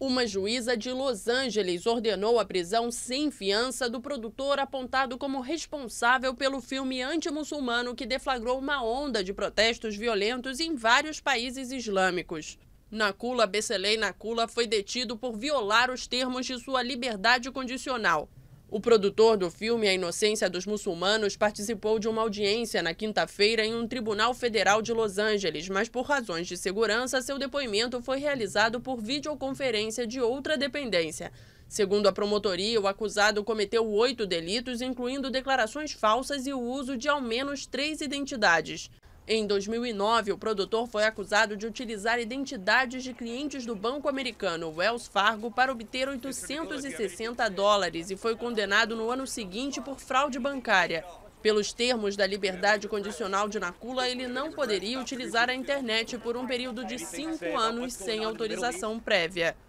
Uma juíza de Los Angeles ordenou a prisão sem fiança do produtor apontado como responsável pelo filme anti anti-muçulmano que deflagrou uma onda de protestos violentos em vários países islâmicos. Nakula Besselei Nakula foi detido por violar os termos de sua liberdade condicional. O produtor do filme A Inocência dos Muçulmanos participou de uma audiência na quinta-feira em um tribunal federal de Los Angeles, mas por razões de segurança, seu depoimento foi realizado por videoconferência de outra dependência. Segundo a promotoria, o acusado cometeu oito delitos, incluindo declarações falsas e o uso de ao menos três identidades. Em 2009, o produtor foi acusado de utilizar identidades de clientes do banco americano Wells Fargo para obter 860 dólares e foi condenado no ano seguinte por fraude bancária. Pelos termos da liberdade condicional de Nakula, ele não poderia utilizar a internet por um período de cinco anos sem autorização prévia.